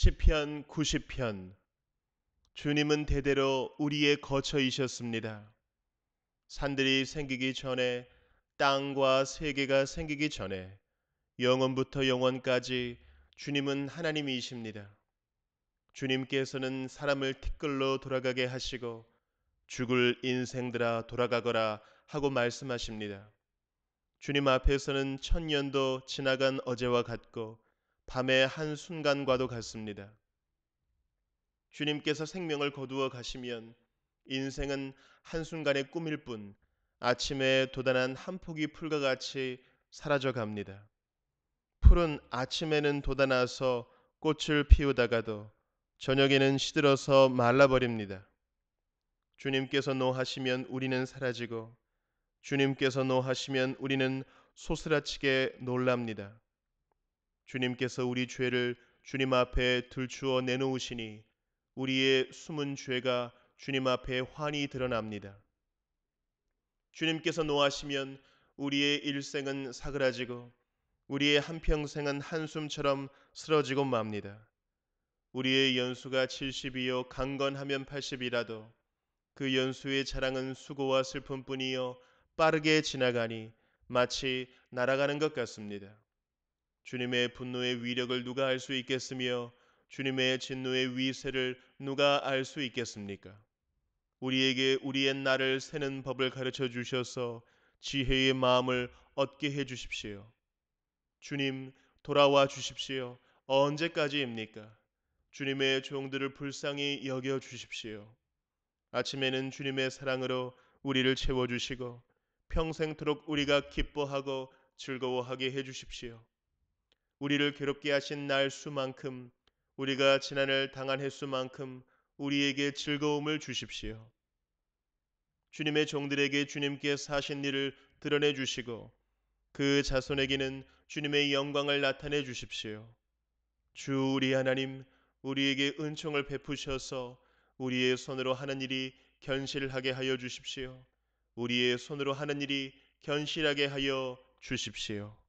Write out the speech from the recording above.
시편 90편 주님은 대대로 우리의 거처이셨습니다. 산들이 생기기 전에 땅과 세계가 생기기 전에 영원부터 영원까지 주님은 하나님이십니다. 주님께서는 사람을 티끌로 돌아가게 하시고 죽을 인생들아 돌아가거라 하고 말씀하십니다. 주님 앞에서는 천년도 지나간 어제와 같고 밤의 한순간과도 같습니다. 주님께서 생명을 거두어 가시면 인생은 한순간의 꿈일 뿐 아침에 도단한 한 폭이 풀과 같이 사라져 갑니다. 풀은 아침에는 돋아나서 꽃을 피우다가도 저녁에는 시들어서 말라버립니다. 주님께서 노하시면 우리는 사라지고 주님께서 노하시면 우리는 소스라치게 놀랍니다. 주님께서 우리 죄를 주님 앞에 들추어 내놓으시니 우리의 숨은 죄가 주님 앞에 환히 드러납니다. 주님께서 노하시면 우리의 일생은 사그라지고 우리의 한평생은 한숨처럼 쓰러지고 맙니다. 우리의 연수가 70이요 강건하면 80이라도 그 연수의 자랑은 수고와 슬픔뿐이요 빠르게 지나가니 마치 날아가는 것 같습니다. 주님의 분노의 위력을 누가 알 수 있겠으며 주님의 진노의 위세를 누가 알 수 있겠습니까? 우리에게 우리의 날을 세는 법을 가르쳐 주셔서 지혜의 마음을 얻게 해 주십시오. 주님, 돌아와 주십시오. 언제까지입니까? 주님의 종들을 불쌍히 여겨 주십시오. 아침에는 주님의 사랑으로 우리를 채워 주시고 평생토록 우리가 기뻐하고 즐거워하게 해 주십시오. 우리를 괴롭게 하신 날 수만큼 우리가 지난을 당한 횟수만큼 우리에게 즐거움을 주십시오. 주님의 종들에게 주님께서 하신 일을 드러내 주시고 그 자손에게는 주님의 영광을 나타내 주십시오. 주 우리 하나님 우리에게 은총을 베푸셔서 우리의 손으로 하는 일이 견실하게 하여 주십시오. 우리의 손으로 하는 일이 견실하게 하여 주십시오.